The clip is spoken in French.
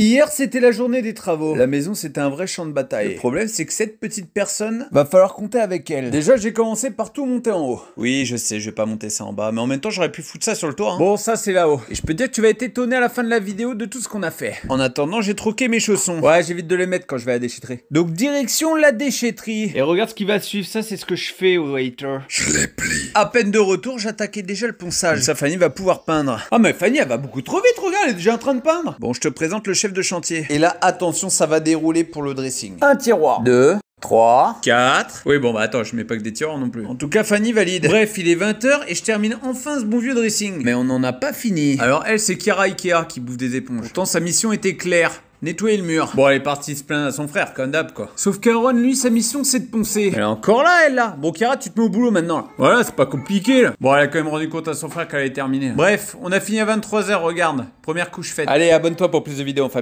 Hier, c'était la journée des travaux. La maison, c'était un vrai champ de bataille. Le problème, c'est que cette petite personne, va falloir compter avec elle. Déjà, j'ai commencé par tout monter en haut. Oui, je sais, je vais pas monter ça en bas, mais en même temps, j'aurais pu foutre ça sur le toit. Hein. Bon, ça, c'est là-haut. Et je peux dire que tu vas être étonné à la fin de la vidéo de tout ce qu'on a fait. En attendant, j'ai troqué mes chaussons. Ouais, j'évite de les mettre quand je vais à la déchetterie. Donc, direction la déchetterie. Et regarde ce qui va suivre, ça, c'est ce que je fais, waiter. Je les plie. À peine de retour, j'attaquais déjà le ponçage. Ça, Fanny va pouvoir peindre. Ah, mais Fanny, elle va beaucoup trop vite, regarde, elle est déjà en train de peindre. Bon, je te présente le chef de chantier. Et là, attention, ça va dérouler pour le dressing. Un tiroir. Deux. 3, 4. Oui, bon, bah attends, je mets pas que des tiroirs non plus. En tout cas, Fanny valide. Bref, il est 20h et je termine enfin ce bon vieux dressing. Mais on n'en a pas fini. Alors, elle, c'est Kiara Ikea qui bouffe des éponges. Pourtant, sa mission était claire. Nettoyer le mur. Bon, elle est partie se plaindre à son frère, comme d'hab, quoi. Sauf qu'Aaron, lui, sa mission, c'est de poncer. Elle est encore là, elle, là. Bon, Kira, tu te mets au boulot maintenant, Voilà, c'est pas compliqué, là. Bon, elle a quand même rendu compte à son frère qu'elle est terminée. Bref, on a fini à 23h, regarde. Première couche faite. Allez, abonne-toi pour plus de vidéos, en famille.